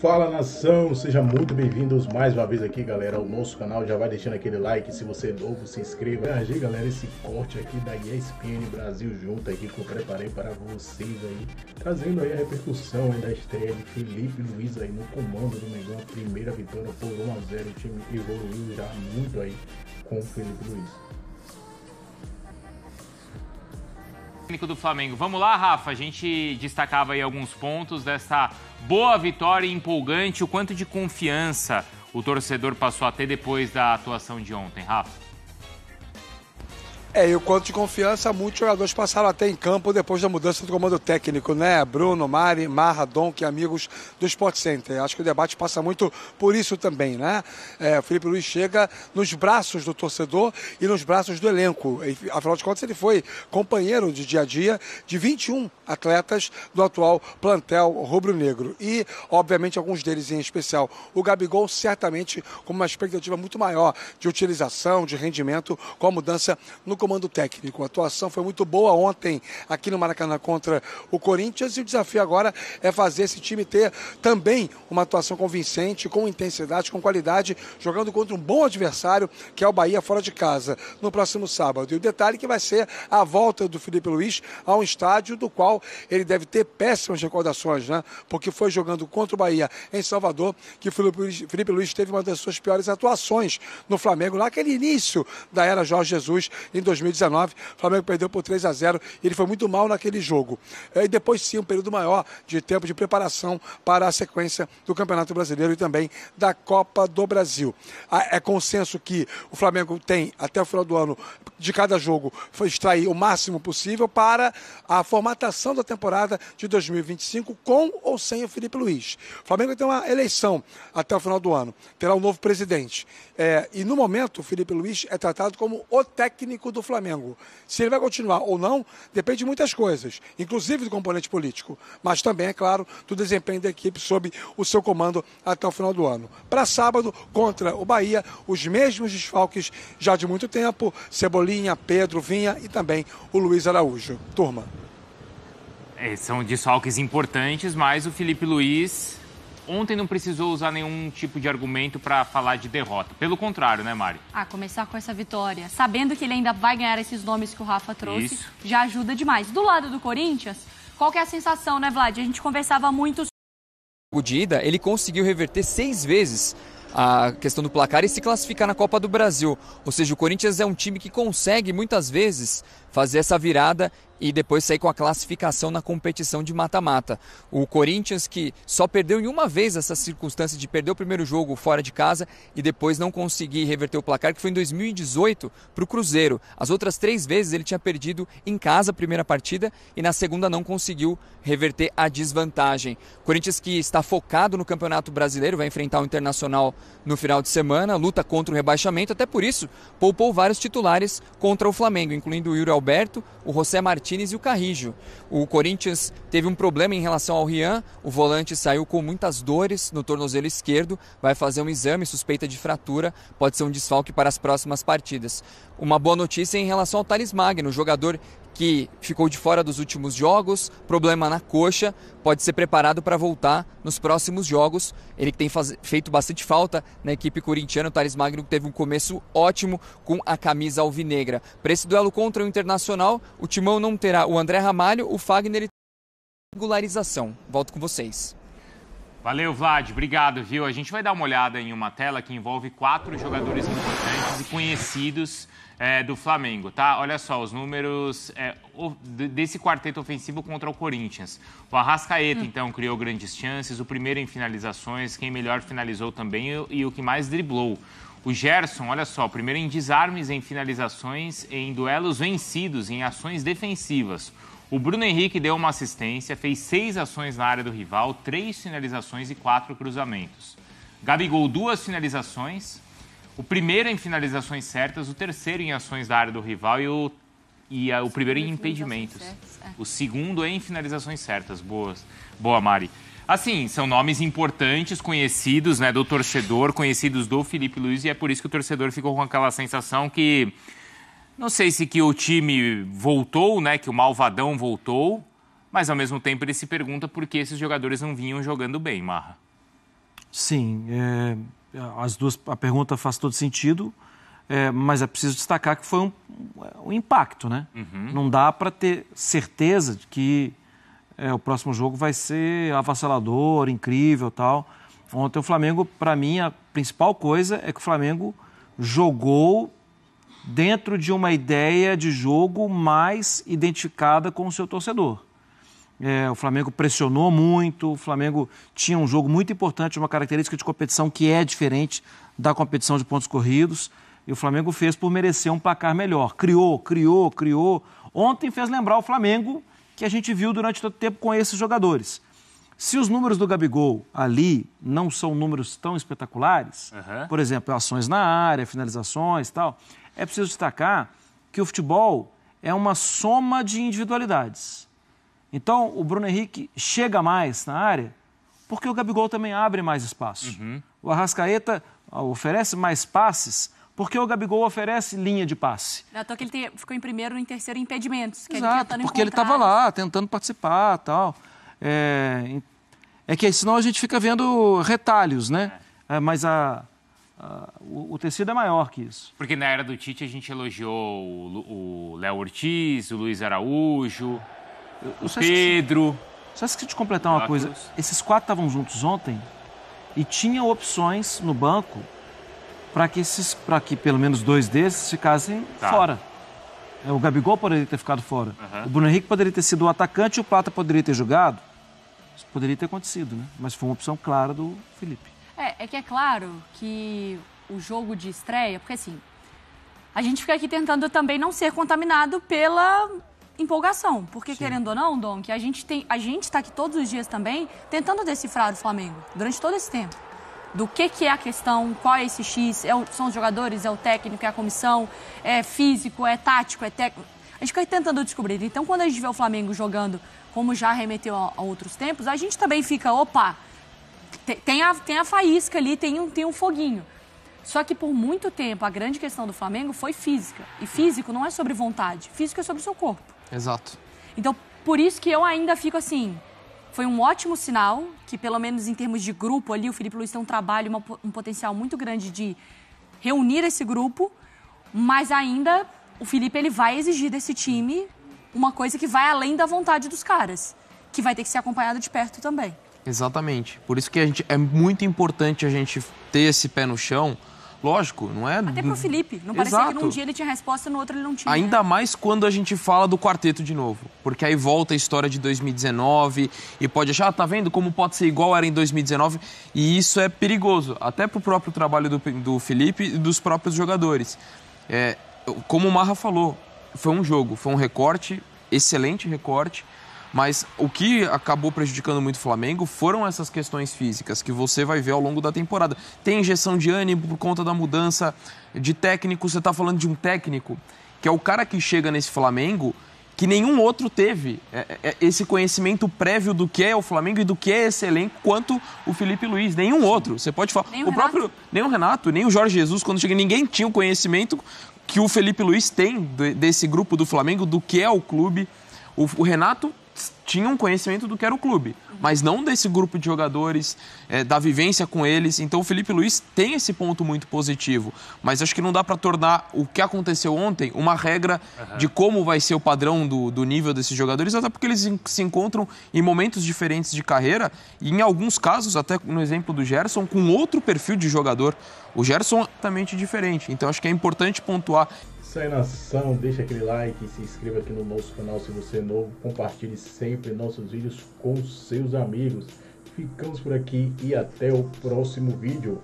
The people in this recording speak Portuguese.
Fala nação, seja muito bem-vindos mais uma vez aqui, galera, ao nosso canal. Já vai deixando aquele like, se você é novo, se inscreva. Reagir, galera, esse corte aqui da ESPN Brasil junto aqui que eu preparei para vocês aí, trazendo aí a repercussão aí da estreia de Felipe Luiz aí no comando do Mengão, a primeira vitória por 1 a 0. O time evoluiu já muito aí com o Felipe Luiz. técnico do Flamengo. Vamos lá, Rafa, a gente destacava aí alguns pontos dessa boa vitória empolgante, o quanto de confiança o torcedor passou a ter depois da atuação de ontem, Rafa. É, e o quanto de confiança, muitos jogadores passaram até em campo depois da mudança do comando técnico, né? Bruno, Mari, Marra, Donk, que amigos do Sport Center. Acho que o debate passa muito por isso também, né? É, o Felipe Luiz chega nos braços do torcedor e nos braços do elenco. E, afinal de contas, ele foi companheiro de dia a dia de 21 atletas do atual plantel rubro-negro. E, obviamente, alguns deles em especial. O Gabigol, certamente, com uma expectativa muito maior de utilização, de rendimento, com a mudança no comando técnico. A atuação foi muito boa ontem aqui no Maracanã contra o Corinthians e o desafio agora é fazer esse time ter também uma atuação convincente, com intensidade, com qualidade, jogando contra um bom adversário que é o Bahia fora de casa no próximo sábado. E o detalhe que vai ser a volta do Felipe Luiz a um estádio do qual ele deve ter péssimas recordações, né? Porque foi jogando contra o Bahia em Salvador que o Felipe Luiz, Felipe Luiz teve uma das suas piores atuações no Flamengo, lá aquele início da era Jorge Jesus em 2019, o Flamengo perdeu por 3 a 0 e ele foi muito mal naquele jogo. É, e depois sim, um período maior de tempo de preparação para a sequência do Campeonato Brasileiro e também da Copa do Brasil. Ah, é consenso que o Flamengo tem até o final do ano de cada jogo extrair o máximo possível para a formatação da temporada de 2025 com ou sem o Felipe Luiz. O Flamengo tem uma eleição até o final do ano, terá um novo presidente. É, e no momento, o Felipe Luiz é tratado como o técnico do do Flamengo. Se ele vai continuar ou não, depende de muitas coisas, inclusive do componente político, mas também, é claro, do desempenho da equipe sob o seu comando até o final do ano. Para sábado, contra o Bahia, os mesmos desfalques já de muito tempo: Cebolinha, Pedro, Vinha e também o Luiz Araújo. Turma. É, são desfalques importantes, mas o Felipe Luiz ontem não precisou usar nenhum tipo de argumento para falar de derrota. Pelo contrário, né, Mari? Ah, começar com essa vitória, sabendo que ele ainda vai ganhar esses nomes que o Rafa trouxe, Isso. já ajuda demais. Do lado do Corinthians, qual que é a sensação, né, Vlad? A gente conversava muito sobre. de ida, ele conseguiu reverter seis vezes a questão do placar e se classificar na Copa do Brasil. Ou seja, o Corinthians é um time que consegue muitas vezes fazer essa virada e depois sair com a classificação na competição de mata-mata. O Corinthians que só perdeu em uma vez essa circunstância de perder o primeiro jogo fora de casa e depois não conseguir reverter o placar, que foi em 2018 para o Cruzeiro. As outras três vezes ele tinha perdido em casa a primeira partida e na segunda não conseguiu reverter a desvantagem. O Corinthians que está focado no Campeonato Brasileiro, vai enfrentar o Internacional no final de semana, luta contra o rebaixamento, até por isso poupou vários titulares contra o Flamengo, incluindo o Yuri Alberto, o José Martins Martinez e o Carrijo. O Corinthians teve um problema em relação ao Rian, o volante saiu com muitas dores no tornozelo esquerdo, vai fazer um exame, suspeita de fratura, pode ser um desfalque para as próximas partidas. Uma boa notícia em relação ao Thales Magno, jogador que ficou de fora dos últimos jogos, problema na coxa, pode ser preparado para voltar nos próximos jogos. Ele que tem faz... feito bastante falta na equipe corintiana, o Thales Magno teve um começo ótimo com a camisa alvinegra. Para esse duelo contra o Internacional, o Timão não terá o André Ramalho, o Fagner e regularização. Volto com vocês. Valeu, Vlad. Obrigado, viu? A gente vai dar uma olhada em uma tela que envolve quatro jogadores importantes e conhecidos é, do Flamengo, tá? Olha só os números é, o, desse quarteto ofensivo contra o Corinthians. O Arrascaeta, hum. então, criou grandes chances. O primeiro em finalizações, quem melhor finalizou também e o que mais driblou. O Gerson, olha só, primeiro em desarmes, em finalizações, em duelos vencidos, em ações defensivas. O Bruno Henrique deu uma assistência, fez seis ações na área do rival, três finalizações e quatro cruzamentos. Gabigol, duas finalizações, o primeiro em finalizações certas, o terceiro em ações da área do rival e o, e a, o primeiro em impedimentos. É. O segundo em finalizações certas. Boas. Boa, Mari. Assim, são nomes importantes, conhecidos né, do torcedor, conhecidos do Felipe Luiz, e é por isso que o torcedor ficou com aquela sensação que não sei se que o time voltou, né? Que o malvadão voltou, mas ao mesmo tempo ele se pergunta por que esses jogadores não vinham jogando bem, Marra. Sim, é, as duas, a pergunta faz todo sentido, é, mas é preciso destacar que foi um, um impacto, né? Uhum. Não dá para ter certeza de que é, o próximo jogo vai ser avassalador, incrível tal. Ontem o Flamengo, para mim, a principal coisa é que o Flamengo jogou dentro de uma ideia de jogo mais identificada com o seu torcedor. É, o Flamengo pressionou muito, o Flamengo tinha um jogo muito importante, uma característica de competição que é diferente da competição de pontos corridos. E o Flamengo fez por merecer um placar melhor. Criou, criou, criou. Ontem fez lembrar o Flamengo que a gente viu durante todo o tempo com esses jogadores. Se os números do Gabigol ali não são números tão espetaculares, uhum. por exemplo, ações na área, finalizações e tal, é preciso destacar que o futebol é uma soma de individualidades. Então, o Bruno Henrique chega mais na área porque o Gabigol também abre mais espaço. Uhum. O Arrascaeta ah, oferece mais passes porque o Gabigol oferece linha de passe. Até que ele ficou em primeiro e em terceiro em impedimentos. Exato, tá ele porque encontrar... ele estava lá tentando participar tal. É... é que senão a gente fica vendo retalhos, né? É, é mas a, Uh, o, o, tecido é maior que isso. Porque na era do Tite a gente elogiou o Léo Ortiz, o Luiz Araújo, eu, eu o Pedro. Que, só esqueci de completar uma coisa. Esses quatro estavam juntos ontem e tinham opções no banco para que, esses, que pelo menos dois desses ficassem tá. fora. É, o Gabigol poderia ter ficado fora. Uhum. O Bruno Henrique poderia ter sido o atacante e o Plata poderia ter jogado. Isso poderia ter acontecido, né? Mas foi uma opção clara do Felipe é que é claro que o jogo de estreia, porque assim, a gente fica aqui tentando também não ser contaminado pela empolgação, porque Sim. querendo ou não, Dom, que a gente tem, a gente está aqui todos os dias também tentando decifrar o Flamengo durante todo esse tempo. Do que, que é a questão, qual é esse X, é o, são os jogadores, é o técnico, é a comissão, é físico, é tático, é técnico. A gente fica tentando descobrir. Então, quando a gente vê o Flamengo jogando como já remeteu a, a outros tempos, a gente também fica, opa, tem a, tem a faísca ali, tem um, tem um foguinho. Só que por muito tempo a grande questão do Flamengo foi física. E físico não é sobre vontade, físico é sobre o seu corpo. Exato. Então, por isso que eu ainda fico assim. Foi um ótimo sinal que, pelo menos em termos de grupo ali, o Felipe Luiz tem um trabalho, uma, um potencial muito grande de reunir esse grupo, mas ainda o Felipe ele vai exigir desse time uma coisa que vai além da vontade dos caras, que vai ter que ser acompanhado de perto também. Exatamente. Por isso que a gente, é muito importante a gente ter esse pé no chão. Lógico, não é. Até pro Felipe. Não parecia Exato. que num dia ele tinha resposta, no outro ele não tinha. Ainda mais quando a gente fala do quarteto de novo. Porque aí volta a história de 2019 e pode achar, ah, tá vendo como pode ser igual era em 2019. E isso é perigoso, até pro próprio trabalho do, do Felipe e dos próprios jogadores. É, como o Marra falou, foi um jogo, foi um recorte, excelente recorte. Mas o que acabou prejudicando muito o Flamengo foram essas questões físicas que você vai ver ao longo da temporada. Tem injeção de ânimo por conta da mudança de técnico. Você está falando de um técnico que é o cara que chega nesse Flamengo que nenhum outro teve é, é, é esse conhecimento prévio do que é o Flamengo e do que é esse elenco quanto o Felipe Luiz. Nenhum outro. Você pode falar. Nem o, o próprio. Nem o Renato, nem o Jorge Jesus, quando chega, ninguém tinha o conhecimento que o Felipe Luiz tem desse grupo do Flamengo, do que é o clube. O, Renato tinham conhecimento do que era o clube, mas não desse grupo de jogadores, é, da vivência com eles. Então o Felipe Luiz tem esse ponto muito positivo, mas acho que não dá para tornar o que aconteceu ontem uma regra uhum. de como vai ser o padrão do, do nível desses jogadores, até porque eles se encontram em momentos diferentes de carreira e, em alguns casos, até no exemplo do Gerson, com outro perfil de jogador. O Gerson é totalmente diferente, então acho que é importante pontuar Sai nação, deixa aquele like, se inscreva aqui no nosso canal se você é novo, compartilhe sempre nossos vídeos com seus amigos. Ficamos por aqui e até o próximo vídeo.